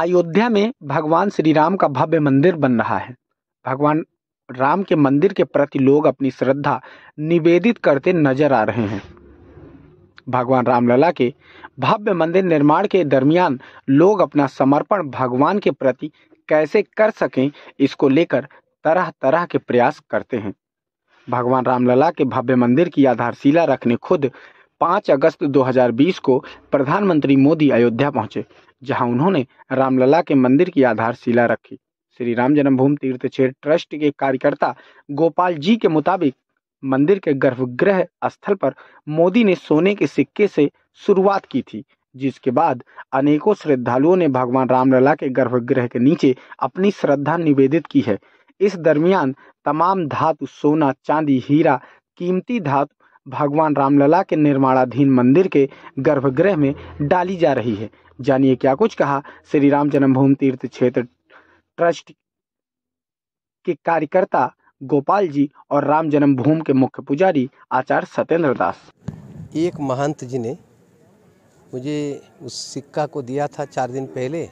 अयोध्या में भगवान श्री राम का भव्य मंदिर बन रहा है भगवान राम के मंदिर के प्रति लोग अपनी श्रद्धा निवेदित करते नजर आ रहे हैं भगवान रामलला के भव्य मंदिर निर्माण के दरमियान लोग अपना समर्पण भगवान के प्रति कैसे कर सकें इसको लेकर तरह तरह के प्रयास करते हैं भगवान रामलला के भव्य मंदिर की आधारशिला रखने खुद 5 अगस्त 2020 को प्रधानमंत्री मोदी अयोध्या पहुंचे जहां उन्होंने रामलला के मंदिर की आधारशिला रखी श्री राम जन्मभूमि तीर्थ क्षेत्र ट्रस्ट के कार्यकर्ता गोपाल जी के मुताबिक मंदिर के गर्भगृह स्थल पर मोदी ने सोने के सिक्के से शुरुआत की थी जिसके बाद अनेकों श्रद्धालुओं ने भगवान रामलला के गर्भगृह के नीचे अपनी श्रद्धा निवेदित की है इस दरमियान तमाम धातु सोना चांदी हीरा कीमती धातु भगवान रामलला के निर्माणाधीन मंदिर के गर्भगृह में डाली जा रही है जानिए क्या कुछ कहा श्री राम जन्मभूमि तीर्थ क्षेत्र ट्रस्ट के कार्यकर्ता गोपाल जी और राम जन्मभूमि के मुख्य पुजारी आचार्य सत्येंद्र दास एक महंत जी ने मुझे उस सिक्का को दिया था चार दिन पहले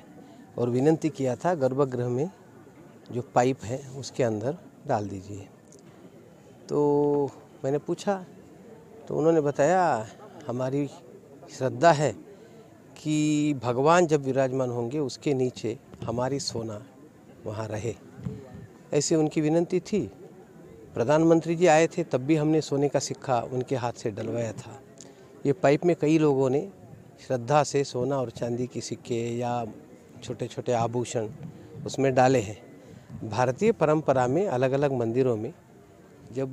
और विनंती किया था गर्भगृह में जो पाइप है उसके अंदर डाल दीजिए तो मैंने पूछा तो उन्होंने बताया हमारी श्रद्धा है कि भगवान जब विराजमान होंगे उसके नीचे हमारी सोना वहाँ रहे ऐसे उनकी विनंती थी प्रधानमंत्री जी आए थे तब भी हमने सोने का सिक्का उनके हाथ से डलवाया था ये पाइप में कई लोगों ने श्रद्धा से सोना और चांदी के सिक्के या छोटे छोटे आभूषण उसमें डाले हैं भारतीय परंपरा में अलग अलग मंदिरों में जब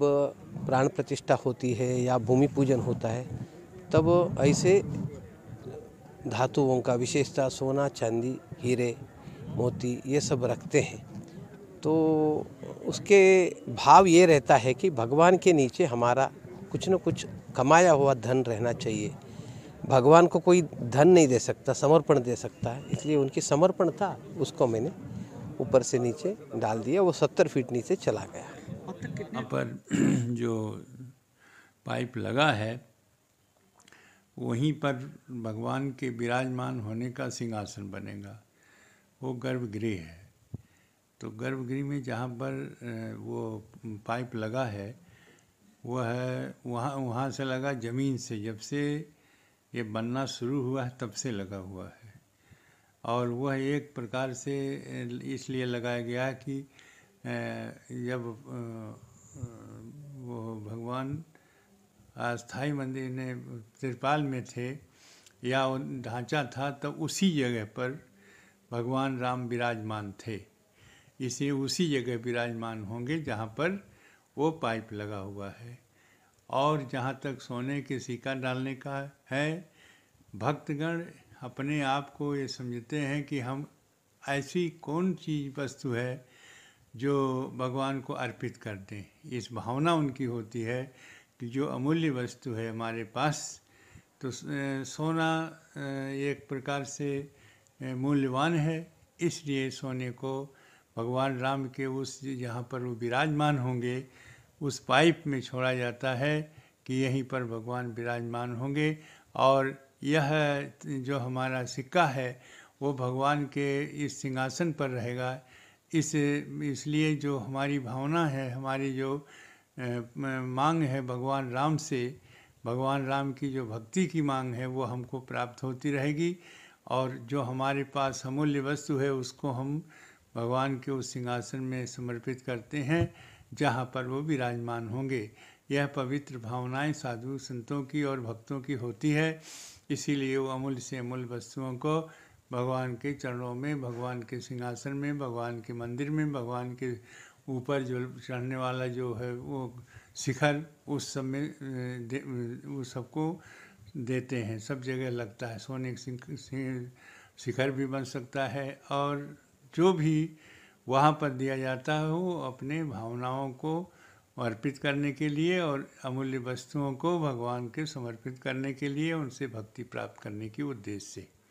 प्राण प्रतिष्ठा होती है या भूमि पूजन होता है तब ऐसे धातुओं का विशेषता सोना चांदी हीरे मोती ये सब रखते हैं तो उसके भाव ये रहता है कि भगवान के नीचे हमारा कुछ न कुछ कमाया हुआ धन रहना चाहिए भगवान को कोई धन नहीं दे सकता समर्पण दे सकता है इसलिए उनकी समर्पण था उसको मैंने ऊपर से नीचे डाल दिया वो सत्तर फीट नीचे चला गया यहाँ पर जो पाइप लगा है वहीं पर भगवान के विराजमान होने का सिंहासन बनेगा वो गर्भगृह है तो गर्भगृह में जहाँ पर वो पाइप लगा है वह है वहाँ वहाँ से लगा ज़मीन से जब से ये बनना शुरू हुआ है तब से लगा हुआ है और वह एक प्रकार से इसलिए लगाया गया है कि जब वो भगवान अस्थाई मंदिर ने त्रिपाल में थे या ढांचा था तब तो उसी जगह पर भगवान राम विराजमान थे इसे उसी जगह विराजमान होंगे जहाँ पर वो पाइप लगा हुआ है और जहाँ तक सोने के सिक्का डालने का है भक्तगण अपने आप को ये समझते हैं कि हम ऐसी कौन चीज़ वस्तु है जो भगवान को अर्पित कर दें इस भावना उनकी होती है कि जो अमूल्य वस्तु है हमारे पास तो सोना एक प्रकार से मूल्यवान है इसलिए सोने को भगवान राम के उस जहाँ पर वो विराजमान होंगे उस पाइप में छोड़ा जाता है कि यहीं पर भगवान विराजमान होंगे और यह जो हमारा सिक्का है वो भगवान के इस सिंहासन पर रहेगा इस इसलिए जो हमारी भावना है हमारी जो मांग है भगवान राम से भगवान राम की जो भक्ति की मांग है वो हमको प्राप्त होती रहेगी और जो हमारे पास अमूल्य वस्तु है उसको हम भगवान के उस सिंहासन में समर्पित करते हैं जहाँ पर वो विराजमान होंगे यह पवित्र भावनाएं साधु संतों की और भक्तों की होती है इसीलिए वो अमूल्य से अमूल्य वस्तुओं को भगवान के चरणों में भगवान के सिंहासन में भगवान के मंदिर में भगवान के ऊपर जो चढ़ने वाला जो है वो शिखर उस सब में वो सबको देते हैं सब जगह लगता है सोने शिखर भी बन सकता है और जो भी वहाँ पर दिया जाता है वो अपने भावनाओं को अर्पित करने के लिए और अमूल्य वस्तुओं को भगवान के समर्पित करने के लिए उनसे भक्ति प्राप्त करने के उद्देश्य से